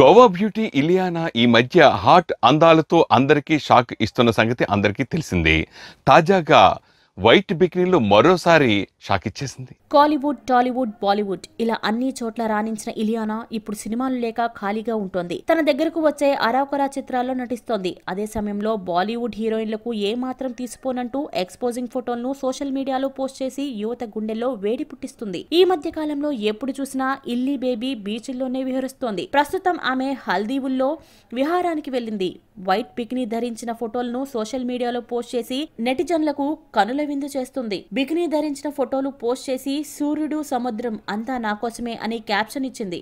Goa beauty Ileana ఈ మధ్య hot అందాలతో అందరికీ షాక్ ఇస్తున్న సంగతి అందరికీ తెలిసింది తాజాగా వైట్ బికినీలో మరోసారి షాక్ ఇచ్చేసింది కాలీవుడ్ టాలీవుడ్ బాలీవుడ్ ఇలా అన్ని చోట్ల రాణించిన ఇలియానా ఇప్పుడు సినిమాలు లేక ఖాళీగా ఉంటోంది తన దగ్గరకు వచ్చే అరాకొరా చిత్రాల్లో నటిస్తోంది అదే సమయంలో బాలీవుడ్ హీరోయిన్లకు ఏమాత్రం తీసుకోనంటూ ఎక్స్పోజింగ్ ఫోటోలను సోషల్ మీడియాలో పోస్ట్ చేసి యువత గుండెల్లో వేడి పుట్టిస్తుంది ఈ మధ్య కాలంలో ఎప్పుడు చూసినా ఇల్లీ బేబీ బీచ్ల్లోనే విహరిస్తోంది ప్రస్తుతం ఆమె హల్దీవుల్లో విహారానికి వెళ్ళింది వైట్ బికినీ ధరించిన ఫోటోలను సోషల్ మీడియాలో పోస్ట్ చేసి నెటిజన్లకు కనుల విందు చేస్తుంది బికినీ ధరించిన ఫోటోలు పోస్ట్ చేసి సూర్యుడు సముద్రం అంతా నా కోసమే అని క్యాప్షన్ ఇచ్చింది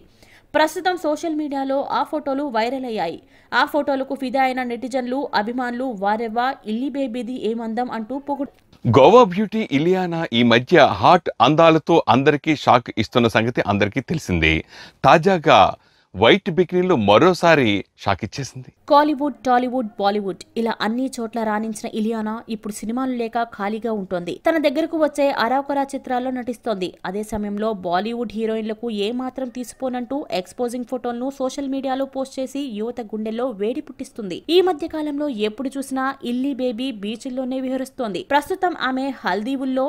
ప్రస్తుతం సోషల్ మీడియాలో ఆ ఫోటోలు వైరల్ అయ్యాయి ఆ ఫోటోలకు ఫిదా అయిన నెటిజన్లు అభిమానులు వారెవ్వా ఇల్లి బేబీది ఏమందం అంటూ పొగు గోవా బ్యూటీ ఇలియానా ఈ మధ్య హాట్ అందాలతో అందరికీ షాక్ ఇస్తున్న సంగతి అందరికీ తెలిసింది తాజాగా వైట్ బికినీలో మరోసారి షాక్ ఇచ్చేసింది కాలీవుడ్ టాలీవుడ్ బాలీవుడ్ ఇలా అన్ని చోట్ల రాణించిన ఇలియానా ఇప్పుడు సినిమాలు లేక ఖాళీగా ఉంటుంది తన దగ్గరకు వచ్చే అరాకరా చిత్రాల్లో నటిస్తోంది అదే సమయంలో బాలీవుడ్ హీరోయిన్లకు ఏమాత్రం తీసుకోనంటూ ఎక్స్పోజింగ్ ఫోటోలను సోషల్ మీడియాలో పోస్ట్ చేసి యువత గుండెల్లో వేడి పుట్టిస్తుంది ఈ మధ్య కాలంలో ఎప్పుడు చూసినా ఇల్లీ బేబీ బీచ్ల్లోనే విహరిస్తోంది ప్రస్తుతం ఆమె హల్దీవుల్లో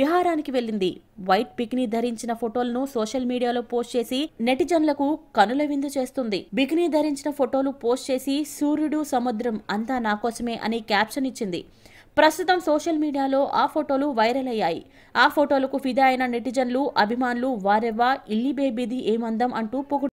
విహారానికి వెళ్ళింది వైట్ బికినీ ధరించిన ఫోటోలను సోషల్ మీడియాలో పోస్ట్ చేసి నెటిజన్లకు కనుల విందు చేస్తుంది బికినీ ధరించిన ఫోటోలు పోస్ట్ చేసి సూర్యుడు సముద్రం అంతా నా కోసమే అని క్యాప్షన్ ఇచ్చింది ప్రస్తుతం సోషల్ మీడియాలో ఆ ఫోటోలు వైరల్ అయ్యాయి ఆ ఫోటోలకు ఫిదా అయిన నెటిజన్లు అభిమానులు వారెవ్వా ఇల్లి బేబీది ఏమందం అంటూ పొగుడు